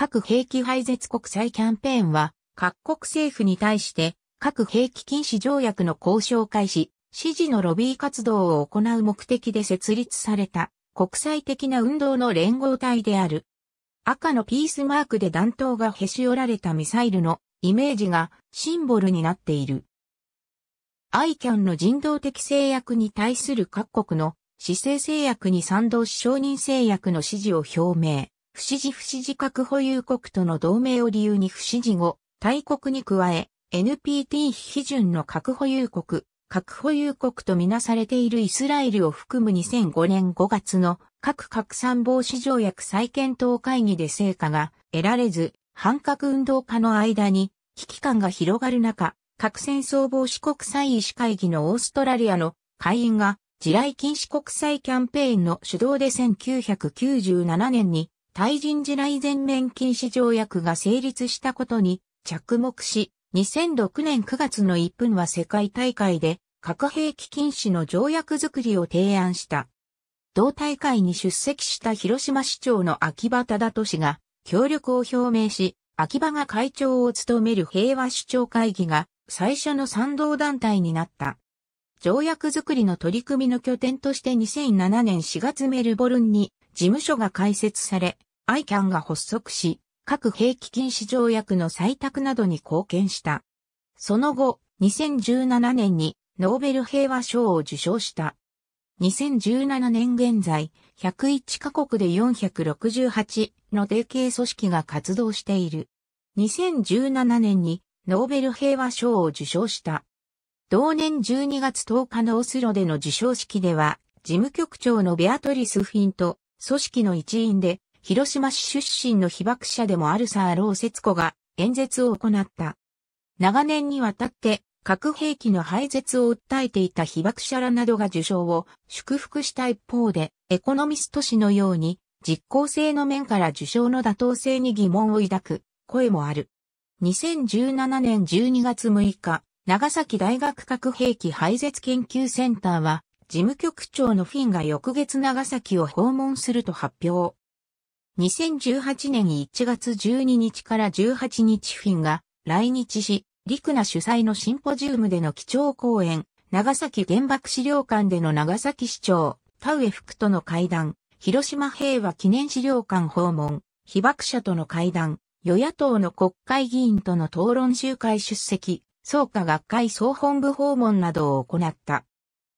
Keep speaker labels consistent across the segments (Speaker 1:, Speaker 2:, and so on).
Speaker 1: 核兵器廃絶国際キャンペーンは、各国政府に対して、核兵器禁止条約の交渉開始、支持のロビー活動を行う目的で設立された、国際的な運動の連合体である。赤のピースマークで弾頭がへし折られたミサイルのイメージがシンボルになっている。ICAN の人道的制約に対する各国の姿勢制約に賛同し承認制約の支持を表明。不支持不支持核保有国との同盟を理由に不支持後、大国に加え、NPT 批准の核保有国、核保有国とみなされているイスラエルを含む2005年5月の核拡散防止条約再検討会議で成果が得られず、反核運動家の間に危機感が広がる中、核戦争防止国際医師会議のオーストラリアの会員が地雷禁止国際キャンペーンの主導で1997年に対人地雷全面禁止条約が成立したことに着目し、2006年9月の1分は世界大会で核兵器禁止の条約づくりを提案した。同大会に出席した広島市長の秋葉忠俊が協力を表明し、秋葉が会長を務める平和首長会議が最初の賛同団体になった。条約づくりの取り組みの拠点として2007年4月メルボルンに事務所が開設され、ICAN が発足し、核兵器禁止条約の採択などに貢献した。その後、2017年にノーベル平和賞を受賞した。2017年現在、101カ国で468の提携組織が活動している。2017年にノーベル平和賞を受賞した。同年12月10日のオスロでの受賞式では、事務局長のベアトリス・フィンと組織の一員で、広島市出身の被爆者でもあるサーロー節子が演説を行った。長年にわたって核兵器の廃絶を訴えていた被爆者らなどが受賞を祝福した一方で、エコノミスト氏のように実効性の面から受賞の妥当性に疑問を抱く声もある。2017年12月6日、長崎大学核兵器廃絶研究センターは、事務局長のフィンが翌月長崎を訪問すると発表。2018年1月12日から18日フィンが来日し、リクナ主催のシンポジウムでの基調講演、長崎原爆資料館での長崎市長、田植福との会談、広島平和記念資料館訪問、被爆者との会談、与野党の国会議員との討論集会出席、創価学会総本部訪問などを行った。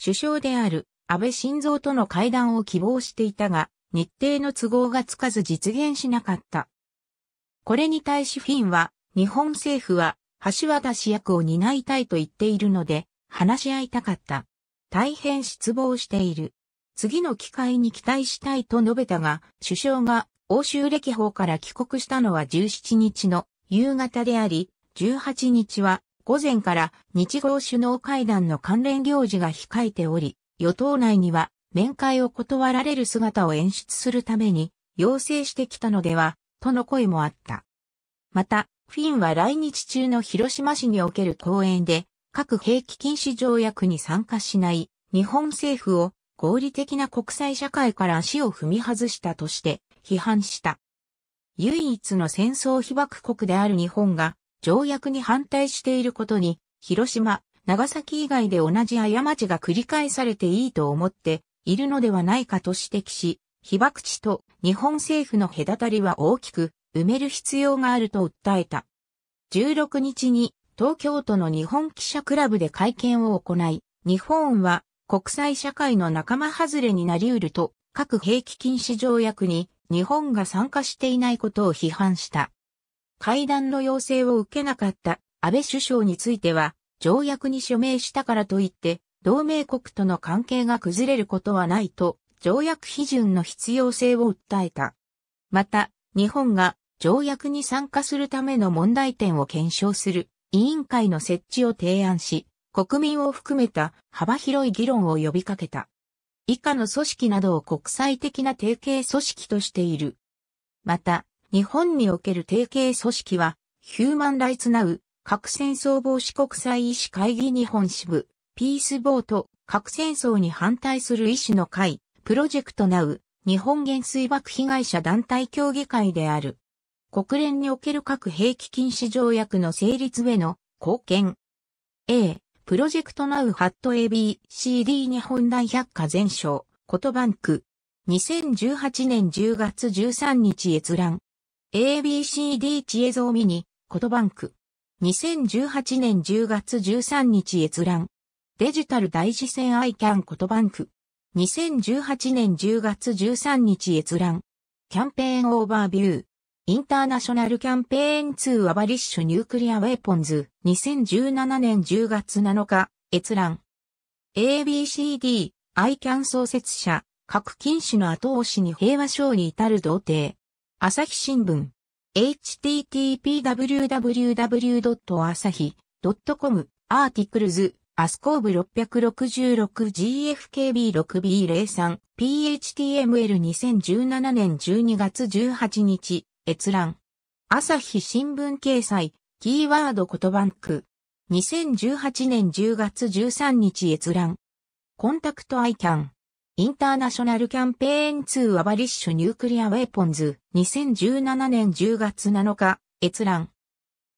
Speaker 1: 首相である安倍晋三との会談を希望していたが、日程の都合がつかず実現しなかった。これに対しフィンは、日本政府は、橋渡し役を担いたいと言っているので、話し合いたかった。大変失望している。次の機会に期待したいと述べたが、首相が欧州歴訪から帰国したのは17日の夕方であり、18日は午前から日豪首脳会談の関連行事が控えており、与党内には面会を断られる姿を演出するために要請してきたのでは、との声もあった。また、フィンは来日中の広島市における講演で、核兵器禁止条約に参加しない日本政府を合理的な国際社会から足を踏み外したとして批判した。唯一の戦争被爆国である日本が条約に反対していることに、広島、長崎以外で同じ過ちが繰り返されていいと思っているのではないかと指摘し、被爆地と日本政府の隔たりは大きく埋める必要があると訴えた。16日に東京都の日本記者クラブで会見を行い、日本は国際社会の仲間外れになり得ると、核兵器禁止条約に日本が参加していないことを批判した。会談の要請を受けなかった安倍首相については、条約に署名したからといって、同盟国との関係が崩れることはないと、条約批准の必要性を訴えた。また、日本が条約に参加するための問題点を検証する委員会の設置を提案し、国民を含めた幅広い議論を呼びかけた。以下の組織などを国際的な提携組織としている。また、日本における提携組織は、ヒューマンライツナウ、核戦争防止国際医師会議日本支部、ピースボート、核戦争に反対する医師の会、プロジェクトナウ、日本原水爆被害者団体協議会である。国連における核兵器禁止条約の成立への貢献。A、プロジェクトナウハット ABCD 日本大百科全書、ことバンク。2018年10月13日閲覧。ABCD 知恵像ミニ、コトバンク。2018年10月13日閲覧。デジタル大事線アイキャンコトバンク。2018年10月13日閲覧。キャンペーンオーバービュー。インターナショナルキャンペーン2アバリッシュニュークリアウェポンズ。2017年10月7日閲覧。ABCD、アイキャン創設者、核禁止の後押しに平和賞に至る童貞。朝日新聞。http://www.asahi.com アーティクルズ、アスコーブ 666GFKB6B03、PHTML2017 年12月18日、閲覧。朝日新聞掲載、キーワード言葉ンク。2018年10月13日閲覧。コンタクトアイキャン。インターナショナルキャンペーン2アバリッシュニュークリアウェポンズ2017年10月7日閲覧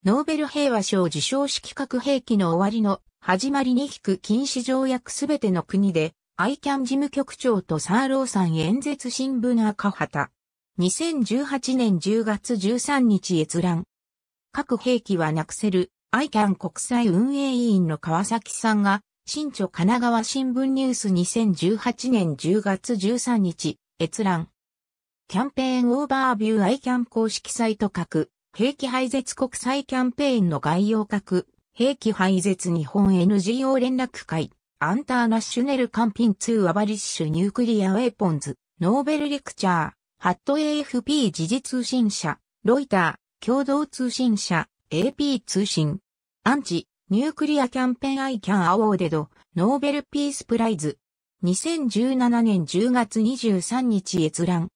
Speaker 1: ノーベル平和賞受賞式核兵器の終わりの始まりに引く禁止条約すべての国でアイキャン事務局長とサーローさん演説新聞赤旗2018年10月13日閲覧核兵器はなくせるアイキャン国際運営委員の川崎さんが新著神奈川新聞ニュース2018年10月13日、閲覧。キャンペーンオーバービューアイキャン公式サイト各、兵器廃絶国際キャンペーンの概要各、兵器廃絶日本 NGO 連絡会、アンターナッシュネルカンピン2アバリッシュニュークリアウェイポンズ、ノーベルレクチャー、ハット AFP 時事通信社、ロイター、共同通信社、AP 通信、アンチ、ニュークリアキャンペーンアイキャンアワーデド、ノーベルピースプライズ。2017年10月23日閲覧。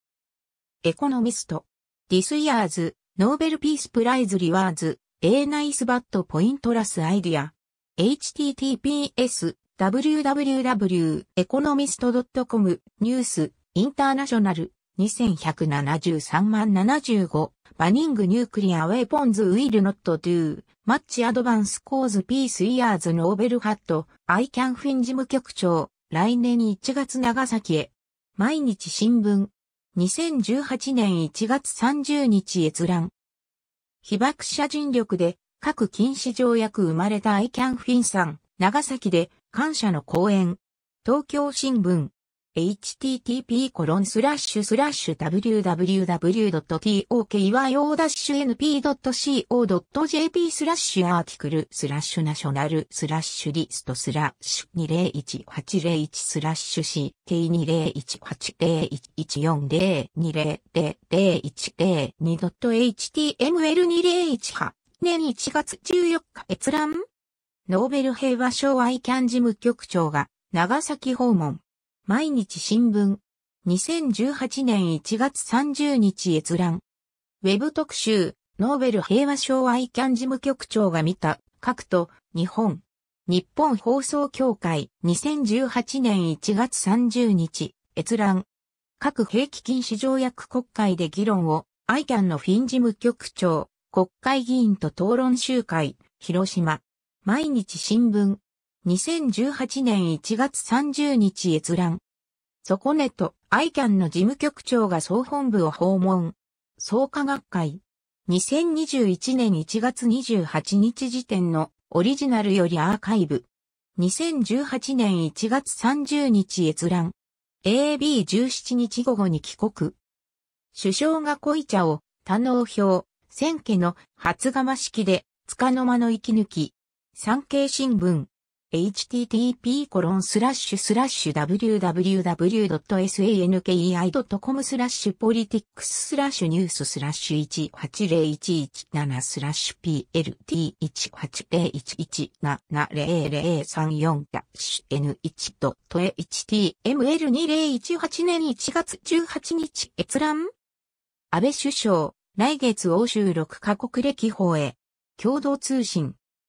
Speaker 1: エコノミスト。ディスイヤーズ、ノーベルピースプライズリワーズ、エーナイスバットポイントラスアイディア。https www.economist.com ニュースインターナショナル2173万75バニングニュークリアウェポンズウィルノットドゥー、マッチアドバンスコーズピースイヤーズノーベルハット、アイキャンフィン事務局長、来年1月長崎へ。毎日新聞。2018年1月30日閲覧。被爆者尽力で、各禁止条約生まれたアイキャンフィンさん、長崎で、感謝の講演。東京新聞。http://www.tokyo-np.co.jp スラッシュアーティクルスラッシュナショナルスラッシュリストスラッシュ201801スラッシュ CT20180114000010.html2018 年1月14日閲覧ノーベル平和賞愛キャン事務局長が長崎訪問毎日新聞。2018年1月30日閲覧。ウェブ特集、ノーベル平和賞アイキャン事務局長が見た、各都、日本。日本放送協会、2018年1月30日、閲覧。各兵器禁止条約国会で議論を、アイキャンのフィン事務局長、国会議員と討論集会、広島。毎日新聞。2018年1月30日閲覧。そこネとイキャンの事務局長が総本部を訪問。創価学会。2021年1月28日時点のオリジナルよりアーカイブ。2018年1月30日閲覧。AB17 日午後に帰国。首相が恋茶を、多能表、千家の初釜式で、つかの間の息抜き。産経新聞。h t t p w w w s a n k i c o m スラッシュポリティックススラッシュニューススラッシュ180117スラッシュ PLT1801170034 ダッシュ N1.html2018 年1月18日閲覧安倍首相、来月欧州6カ国歴訪へ、共同通信。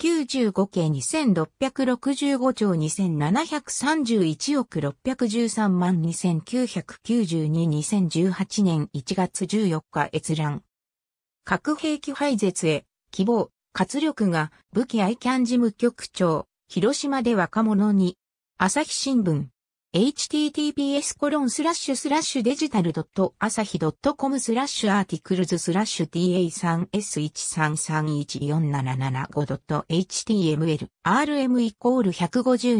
Speaker 1: 95計2665兆2731億613万29922018年1月14日閲覧。核兵器廃絶へ、希望、活力が武器アイキャン事務局長、広島で若者に。朝日新聞。https コロンスラッシュスラッシュデジタルドット朝日ドットコムスラッシュアーティクルズスラッシュ t a 3 s 1 3 3 1 4 7 7 5 h t m l rm イコール150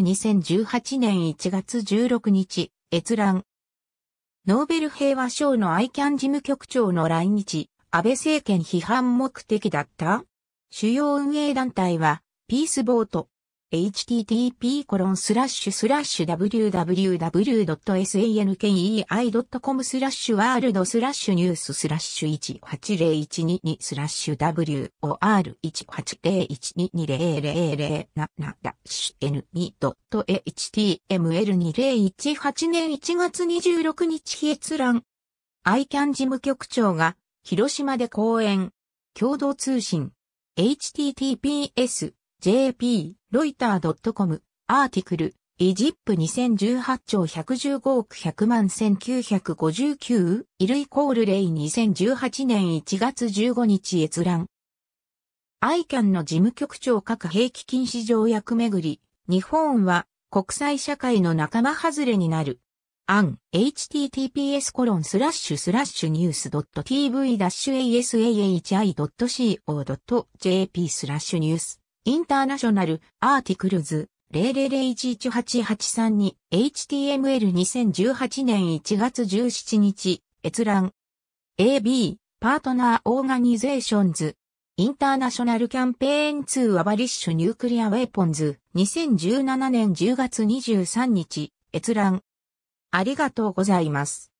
Speaker 1: 2018年1月16日閲覧ノーベル平和賞のアイキャン事務局長の来日安倍政権批判目的だった主要運営団体はピースボート http://www.sankei.com スラッシュワールドスラッシュニューススラッシュ180122スラッシュ WOR180122000 ななダ n 2 h t m l 2 0 1 8年1月26日日閲覧。ICAN 事務局長が広島で講演。共同通信。https JP、ロイター .com、アーティクル、イジップ2018兆115億100万1959、イルイコールレイ2018年1月15日閲覧。アイキャンの事務局長各兵器禁止条約めぐり、日本は国際社会の仲間外れになる。アン、https コロンスラッシュスラッシュニュース .tv-asahi.co.jp スラッシュニュースインターナショナルアーティクルズ000118832 HTML2018 年1月17日閲覧 AB パートナーオーガニゼーションズインターナショナルキャンペーン2アバリッシュニュークリアウェポンズ2017年10月23日閲覧ありがとうございます。